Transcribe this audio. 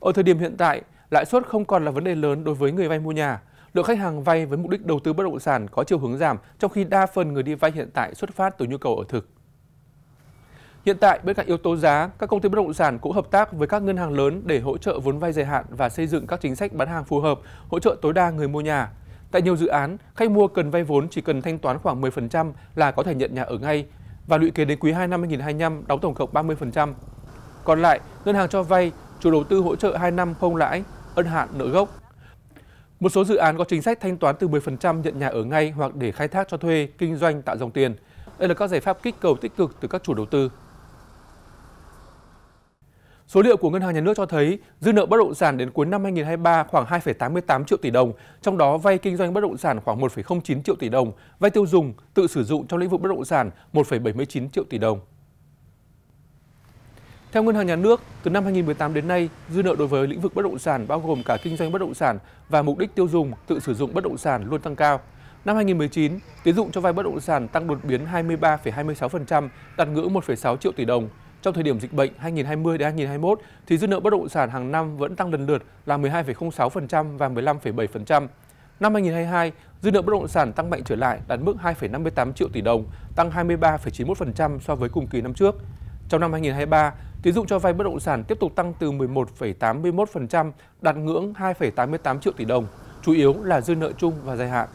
Ở thời điểm hiện tại, lãi suất không còn là vấn đề lớn đối với người vay mua nhà. Lượng khách hàng vay với mục đích đầu tư bất động sản có chiều hướng giảm, trong khi đa phần người đi vay hiện tại xuất phát từ nhu cầu ở thực. Hiện tại, bên cạnh yếu tố giá, các công ty bất động sản cũng hợp tác với các ngân hàng lớn để hỗ trợ vốn vay dài hạn và xây dựng các chính sách bán hàng phù hợp, hỗ trợ tối đa người mua nhà. Tại nhiều dự án, khách mua cần vay vốn chỉ cần thanh toán khoảng 10% là có thể nhận nhà ở ngay và lũy kế đến quý 2 năm 2025 đóng tổng cộng 30%. Còn lại, ngân hàng cho vay chủ đầu tư hỗ trợ 2 năm không lãi, ân hạn nợ gốc. Một số dự án có chính sách thanh toán từ 10% nhận nhà ở ngay hoặc để khai thác cho thuê, kinh doanh tạo dòng tiền. Đây là các giải pháp kích cầu tích cực từ các chủ đầu tư. Số liệu của Ngân hàng Nhà nước cho thấy dư nợ bất động sản đến cuối năm 2023 khoảng 2,88 triệu tỷ đồng, trong đó vay kinh doanh bất động sản khoảng 1,09 triệu tỷ đồng, vay tiêu dùng tự sử dụng trong lĩnh vực bất động sản 1,79 triệu tỷ đồng. Theo Ngân hàng Nhà nước, từ năm 2018 đến nay, dư nợ đối với lĩnh vực bất động sản bao gồm cả kinh doanh bất động sản và mục đích tiêu dùng tự sử dụng bất động sản luôn tăng cao. Năm 2019, tín dụng cho vay bất động sản tăng đột biến 23,26%, đạt ngưỡng 1,6 triệu tỷ đồng. Trong thời điểm dịch bệnh 2020 đến 2021 thì dư nợ bất động sản hàng năm vẫn tăng lần lượt là 12,06% và 15,7%. Năm 2022, dư nợ bất động sản tăng mạnh trở lại đạt mức 2,58 triệu tỷ đồng, tăng 23,91% so với cùng kỳ năm trước. Trong năm 2023, Tín dụng cho vay bất động sản tiếp tục tăng từ 11,81%, đạt ngưỡng 2,88 triệu tỷ đồng, chủ yếu là dư nợ chung và dài hạn.